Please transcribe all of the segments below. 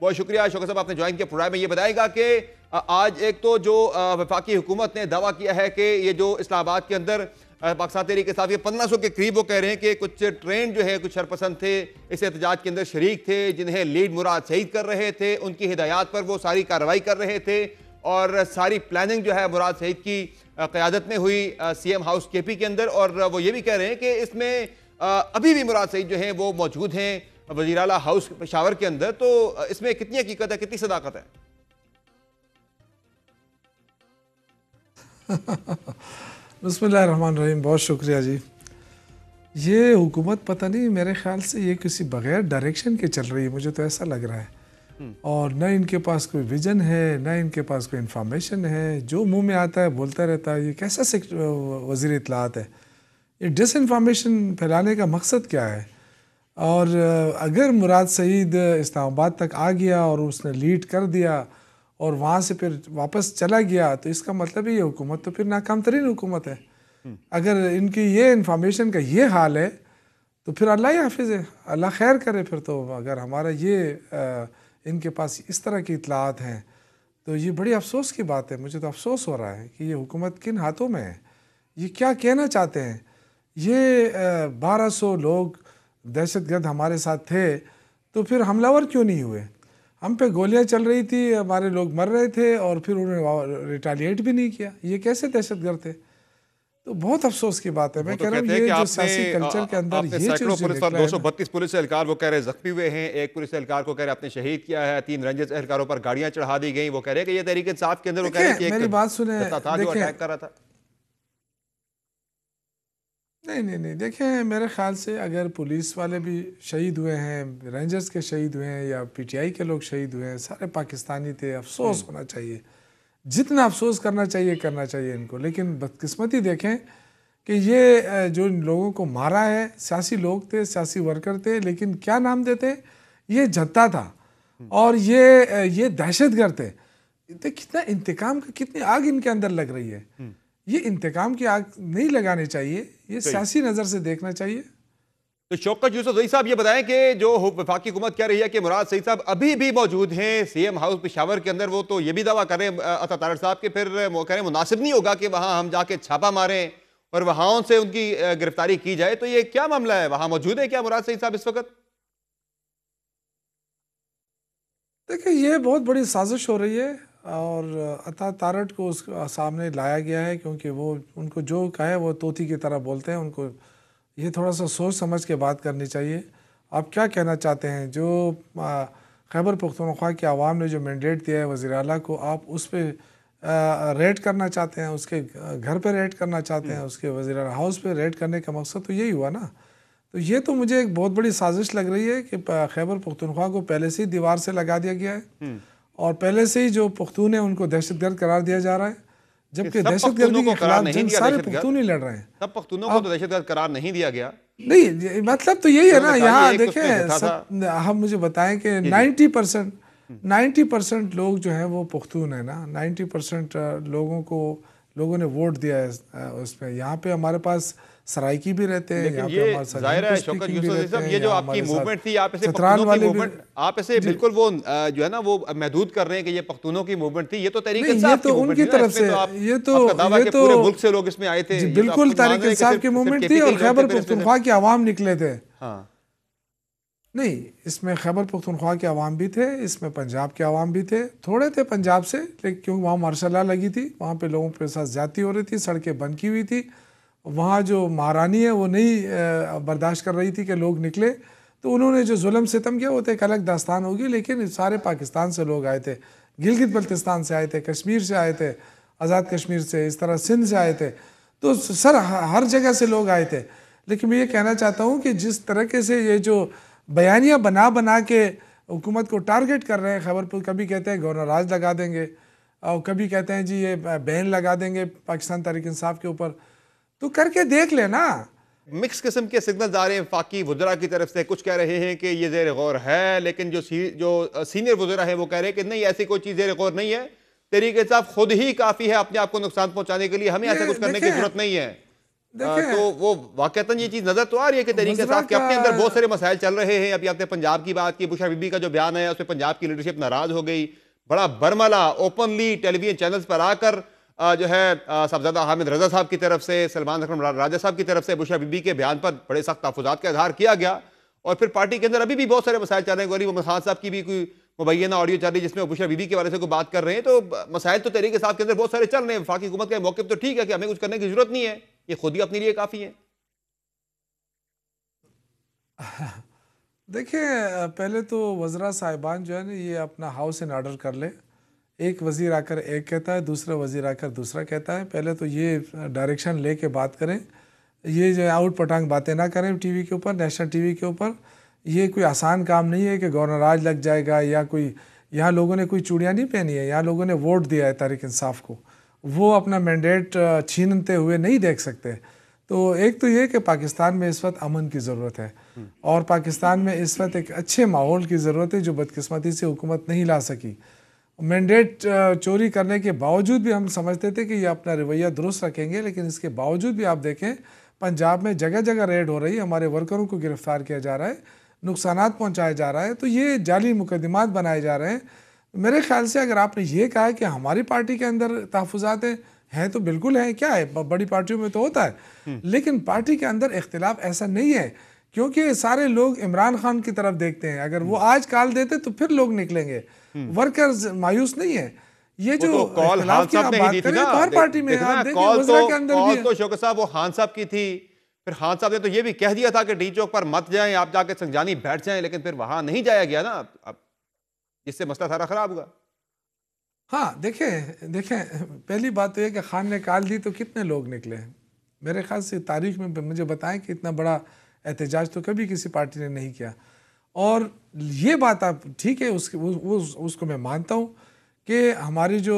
बहुत शुक्रिया शोक साहब आपने ज्वाइन किया प्रोग्राम में ये बताएगा कि आज एक तो जो वफाकी हुकूमत ने दावा किया है कि ये जो इस्लामाबाद के अंदर पाकिस्तान तहरीक साथ ये पंद्रह सौ के करीब वो कह रहे हैं कि कुछ ट्रेन जो है कुछ हरपसंद थे इस एहतजाज के अंदर शरीक थे जिन्हें लीड मुराद शहीद कर रहे थे उनकी हिदायत पर वो सारी कार्रवाई कर रहे थे और सारी प्लानिंग जो है मुराद शहीद की क़्यादत में हुई सी एम हाउस के पी के अंदर और वो ये भी कह रहे हैं कि इसमें अभी भी मुराद सईद जो हैं वो मौजूद हैं वजी अला हाउस पेशावर के अंदर तो इसमें कितनी हकीकत है कितनी सदाकत है बसमान रहीम बहुत शुक्रिया जी ये हुकूमत पता नहीं मेरे ख्याल से ये किसी बगैर डायरेक्शन के चल रही है मुझे तो ऐसा लग रहा है हम्म। और ना इनके पास कोई विजन है ना इनके पास कोई इन्फॉर्मेशन है जो मुंह में आता है बोलता रहता है ये कैसा वजीर इतलात है ये डिसइंफॉर्मेशन फैलाने का मकसद क्या है और अगर मुराद सईद इस्लामाबाद तक आ गया और उसने लीड कर दिया और वहाँ से फिर वापस चला गया तो इसका मतलब ये हुकूमत तो फिर नाकाम तरीन हुकूमत है हम्म। अगर इनकी ये इन्फॉर्मेशन का ये हाल है तो फिर अल्लाह ही हाफिज़ है अल्लाह खैर करे फिर तो अगर हमारा ये आ, इनके पास इस तरह की इतलात हैं तो ये बड़ी अफसोस की बात है मुझे तो अफसोस हो रहा है कि ये हुकूमत किन हाथों में है ये क्या कहना चाहते हैं ये बारह सौ लोग दहशत गर्द हमारे साथ थे तो फिर हमलावर क्यों नहीं हुए हम पे गोलियां चल रही थी हमारे लोग मर रहे थे और फिर उन्होंने रिटालिएट भी नहीं किया ये कैसे दहशत गर्द थे तो बहुत अफसोस की बात है मैं तो कह रहा हूँ ये जो सियासी कल्चर के अंदर ये दो सौ बत्तीस पुलिस एहलकार वो कह रहे जख्मी हुए हैं एक पुलिस एहलकार को कह रहे आपने शहीद किया है तीन रंजित एहलकारों पर गाड़ियां चढ़ा दी गई वो कह रहे हैं कि ये तरीके साफ के अंदर वो कह रहे हैं मेरी बात सुने कर रहा था नहीं नहीं नहीं देखें मेरे ख्याल से अगर पुलिस वाले भी शहीद हुए हैं रेंजर्स के शहीद हुए हैं या पीटीआई के लोग शहीद हुए हैं सारे पाकिस्तानी थे अफसोस हम्म। होना चाहिए जितना अफसोस करना चाहिए करना चाहिए इनको लेकिन बदकिस्मती देखें कि ये जो इन लोगों को मारा है सियासी लोग थे सियासी वर्कर थे लेकिन क्या नाम देते ये जत्ता था हम्म। और ये ये दहशतगर्द थे कितना इंतकाम का कितनी आग इनके अंदर लग रही है हम्म। ये इंतकाम की आग नहीं लगानी चाहिए ये सियासी नज़र से देखना चाहिए तो शौकत यूसुफ सही साहब ये बताएं कि जो वफाकी हुकूमत कह रही है कि मुराद सही साहब अभी भी मौजूद हैं सीएम हाउस पिशावर के अंदर वो तो ये भी दावा करें अता तारड़ साहब के फिर कह रहे मुनासिब नहीं होगा कि वहाँ हम जाके छापा मारें और वहाँ से उनकी गिरफ्तारी की जाए तो ये क्या मामला है वहाँ मौजूद है क्या मुराद सही साहब इस वक्त देखिए ये बहुत बड़ी साजिश हो रही है और अतः तारट को उस सामने लाया गया है क्योंकि वो उनको जो कहे वो तोती की तरह बोलते हैं उनको ये थोड़ा सा सोच समझ के बात करनी चाहिए आप क्या कहना चाहते हैं जो खैबर पुख्तनख्वा के आवाम ने जो मैंडेट दिया है वज़ी अल को आप उस पर रेड करना चाहते हैं उसके घर पर रेड करना चाहते हैं हम्म। उसके वज़ी हाउस पर रेड करने का मकसद तो यही हुआ ना तो ये तो मुझे एक बहुत बड़ी साजिश लग रही है कि खैबर पुख्तनख्वा को पहले से ही दीवार से लगा दिया गया है हम्म। और पहले से ही जो पख्तून है उनको दहशत गर्द करार दिया जा रहा है जबकि दहशत गर्दी के खिलाफ जंग सारे पख्तून ही लड़ रहे हैं सब पख्तूनों को तो दहशत गर्द करार नहीं दिया गया नहीं मतलब तो यही है ना यहाँ देखें हम मुझे बताएं कि नाइन्टी परसेंट नाइन्टी परसेंट लोग जो हैं वो पख्तून है ना नाइन्टी परसेंट लोगों को लोगों ने वोट दिया है उस पर यहाँ पे हमारे पास सराइकी भी रहते हैं यहाँ पे हमारे जाहिर है शौकत यूसुफ साहब ये जो आपकी मूवमेंट थी आप इसे पख्तूनों की मूवमेंट आप इसे बिल्कुल वो जो है ना वो महदूद कर रहे हैं कि ये पख्तूनों की मूवमेंट थी ये तो तहरीक इंसाफ तो उनकी तरफ से ये तो, तो ये तो-, तो पूरे मुल्क से लोग इसमें आए थे तो बिल्कुल तहरीक इंसाफ की मूवमेंट थी और खैबर पख्तूनख्वा के आवाम निकले थे हाँ। नहीं इसमें खैबर पुख्तनख्वा के अवाम भी थे इसमें पंजाब के अवाम भी थे थोड़े थे पंजाब से लेकिन क्योंकि वहाँ मार्शल लगी थी वहाँ पे लोगों के साथ ज्यादा हो रही थी सड़कें बंद की हुई थी वहाँ जो महारानी है वो नहीं बर्दाश्त कर रही थी कि लोग निकले तो उन्होंने जो जुल्म सितम किया वो तो एक अलग दास्तान होगी लेकिन सारे पाकिस्तान से लोग आए थे गिलगित बल्तिस्तान से आए थे कश्मीर से आए थे आज़ाद कश्मीर से इस तरह सिंध से आए थे तो सर हर जगह से लोग आए थे लेकिन मैं ये कहना चाहता हूँ कि जिस तरीके से ये जो बयानियाँ बना बना के हुकूमत को टारगेट कर रहे हैं खबर पर कभी कहते हैं गवर्नर राज लगा देंगे और कभी कहते हैं जी ये बैन लगा देंगे पाकिस्तान तहरीक इंसाफ के ऊपर तो करके देख लेना मिक्स किस्म के सिग्नल आ रहे हैं फाकी वजरा की तरफ से कुछ कह रहे हैं कि ये जेर गौर है लेकिन जो सी, जो सीनियर वजरा है वो कह रहे हैं कि नहीं ऐसी कोई चीज़ जेर गौर नहीं है तरीके साफ खुद ही काफ़ी है अपने आप को नुकसान पहुंचाने के लिए हमें ऐसा कुछ करने की जरूरत नहीं है तो वो वाकता तो ये चीज नजर तो आ रही है कि तरीके साहब के अपने अंदर बहुत सारे मसाइल चल रहे हैं अभी आपने पंजाब की बात की बुशा बीबी का जो बयान है उसमें पंजाब की लीडरशिप नाराज हो गई बड़ा बरमला ओपनली टेलीविजन चैनल्स पर आकर जो है साहबजादा हामिद रजा साहब की तरफ से सलमान अखरम राजा साहब की तरफ से बुशा बीबी के बयान पर बड़े सख्त तहफात का इजहार किया गया और फिर पार्टी के अंदर अभी भी बहुत सारे मसाइल चल रहे हैं गरीब मोहम्मद खान साहब की भी कोई मुबैना ऑडियो चल रही है जिसमें बुशा बीबी के बारे से कोई बात कर रहे हैं तो मसाइल तो तरीके साहब के अंदर बहुत सारे चल रहे हैं फाकी हुकूमत का मौके तो ठीक है कि हमें कुछ करने की जरूरत नहीं है ये खुद ही अपने लिए काफ़ी है देखिए पहले तो वजरा साहिबान जो है ना ये अपना हाउस इन ऑर्डर कर ले एक वज़ीर आकर एक कहता है दूसरा वज़ीर आकर दूसरा कहता है पहले तो ये डायरेक्शन ले के बात करें ये जो आउट पटांग बातें ना करें टीवी के ऊपर नेशनल टीवी के ऊपर ये कोई आसान काम नहीं है कि गवर्नर आज लग जाएगा या कोई यहाँ लोगों ने कोई चूड़ियाँ नहीं पहनी है यहाँ लोगों ने वोट दिया है तारिक इंसाफ को वो अपना मैंडेट छीनते हुए नहीं देख सकते तो एक तो ये कि पाकिस्तान में इस वक्त अमन की ज़रूरत है हम्म। और पाकिस्तान में इस वक्त एक अच्छे माहौल की ज़रूरत है जो बदकिस्मती से हुकूमत नहीं ला सकी मैंडेट चोरी करने के बावजूद भी हम समझते थे कि ये अपना रवैया दुरुस्त रखेंगे लेकिन इसके बावजूद भी आप देखें पंजाब में जगह जगह रेड हो रही है हमारे वर्करों को गिरफ़्तार किया जा रहा है नुकसान पहुँचाया जा रहा है तो ये जाली मुकदमात बनाए जा रहे हैं मेरे ख्याल से अगर आपने ये कहा कि हमारी पार्टी के अंदर तहफात हैं है तो बिल्कुल हैं क्या है बड़ी पार्टियों में तो होता है लेकिन पार्टी के अंदर इख्तलाफ ऐसा नहीं है क्योंकि सारे लोग इमरान खान की तरफ देखते हैं अगर वो आज काल देते तो फिर लोग निकलेंगे वर्कर्स मायूस नहीं है ये जो तो कॉल साहब ने दी थी पार्टी में कॉल तो, तो शोकर साहब वो साहब की थी फिर हाँ साहब ने तो ये भी कह दिया था कि डी चौक पर मत जाएं आप जाके संजानी बैठ जाएं लेकिन फिर वहां नहीं जाया गया ना अब जिससे मसला सारा खराब हुआ हाँ देखें देखें पहली बात तो यह कि खान ने काल दी तो कितने लोग निकले हैं मेरे ख्याल से तारीख में मुझे बताएं कि इतना बड़ा एहतजाज तो कभी किसी पार्टी ने नहीं किया और ये बात आप ठीक है उसके उस, उसको मैं मानता हूँ कि हमारी जो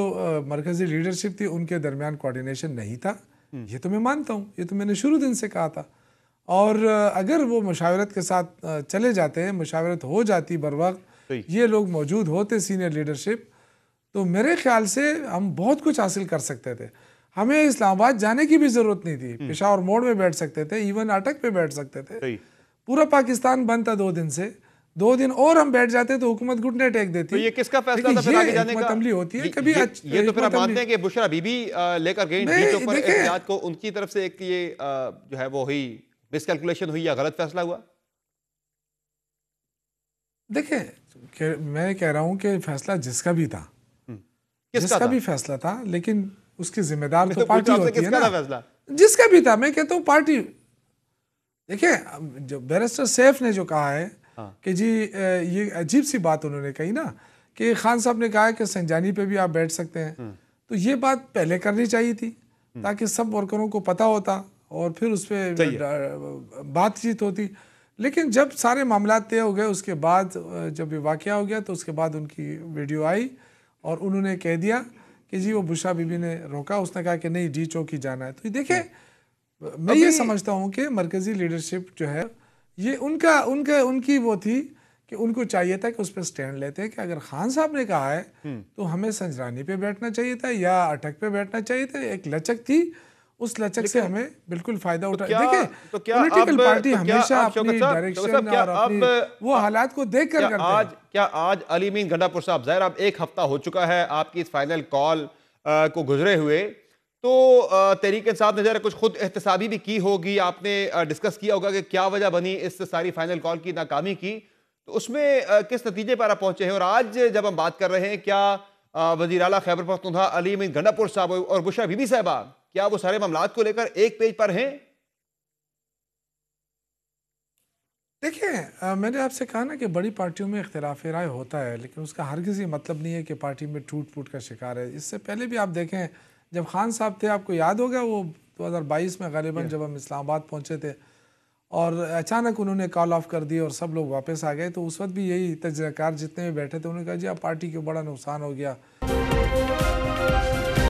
मरकज़ी लीडरशिप थी उनके दरमियान कोऑर्डिनेशन नहीं था हम्म। ये तो मैं मानता हूँ ये तो मैंने शुरू दिन से कहा था और अगर वो मुशावरत के साथ चले जाते हैं मुशावरत हो जाती बर वक्त ये लोग मौजूद होते सीनियर लीडरशिप तो मेरे ख्याल से हम बहुत कुछ हासिल कर सकते थे हमें इस्लामाबाद जाने की भी ज़रूरत नहीं थी हम्म। पिशावर मोड़ में बैठ सकते थे इवन अटक पे बैठ सकते थे पूरा पाकिस्तान बंद था दो दिन से दो दिन और हम बैठ जाते तो हुकूमत घुटने टेक देती तो ये किसका फैसला था फिर आगे जाने का अमली होती है कभी ये, ये तो फिर आप मानते हैं कि बुशरा बीबी लेकर गई बीटों पर एहतियात को उनकी तरफ से एक ये जो है वो हुई मिसकैलकुलेशन हुई या गलत फैसला हुआ देखिए मैं कह रहा हूँ कि फैसला जिसका भी था हम्म। जिसका था? भी फैसला था लेकिन उसकी जिम्मेदार तो, तो पार्टी होती है ना फैसला? जिसका भी था मैं कहता हूँ पार्टी देखिए जो बैरिस्टर सैफ ने जो कहा है हाँ। कि जी ये अजीब सी बात उन्होंने कही ना कि खान साहब ने कहा कि संजानी पे भी आप बैठ सकते हैं हम्म। तो ये बात पहले करनी चाहिए थी हम्म। ताकि सब वर्करों को पता होता और फिर उस पर बातचीत होती लेकिन जब सारे मामला तय हो गए उसके बाद जब ये वाक़ हो गया तो उसके बाद उनकी वीडियो आई और उन्होंने कह दिया कि जी वो बुशा बीबी ने रोका उसने कहा कि नहीं डी चौकी जाना है तो देखे मैं ये समझता हूँ कि मरकज़ी लीडरशिप जो है ये उनका उनका उनकी वो थी कि उनको चाहिए था कि उस पर स्टैंड लेते हैं कि अगर खान साहब ने कहा है हम्म। तो हमें संजरानी पे बैठना चाहिए था या अटक पे बैठना चाहिए था एक लचक थी उस लचक से हमें बिल्कुल फायदा तो उठा तो देखिए तो क्या पॉलिटिकल पार्टी तो हमेशा अपनी डायरेक्शन तो और अपनी वो हालात को देख कर करते आज क्या आज अली मीन गंडापुर साहब जाहिर आप एक हफ्ता हो चुका है आपकी इस फाइनल कॉल को गुजरे हुए तो तरीके साथ नजर कुछ खुद एहतसाबी भी की होगी आपने डिस्कस किया होगा कि क्या वजह बनी इस सारी फाइनल कॉल की नाकामी की तो उसमें किस नतीजे पर आप पहुंचे हैं और आज जब हम बात कर रहे हैं क्या वजीर अला खैबर पख्तूनखा अली मीन गंडापुर साहब और बुशा बीबी साहबा क्या वो सारे मामला को लेकर एक पेज पर हैं देखिए मैंने आपसे कहा ना कि बड़ी पार्टियों में इख्तलाफ राय होता है लेकिन उसका हर किसी मतलब नहीं है कि पार्टी में टूट फूट का शिकार है इससे पहले भी आप देखें जब खान साहब थे आपको याद हो गया वो 2022 में गलिबा जब हम इस्लामाबाद पहुंचे थे और अचानक उन्होंने कॉल ऑफ कर दी और सब लोग वापस आ गए तो उस वक्त भी यही तजर्कार जितने भी बैठे थे उन्होंने कहा जी आप पार्टी को बड़ा नुकसान हो गया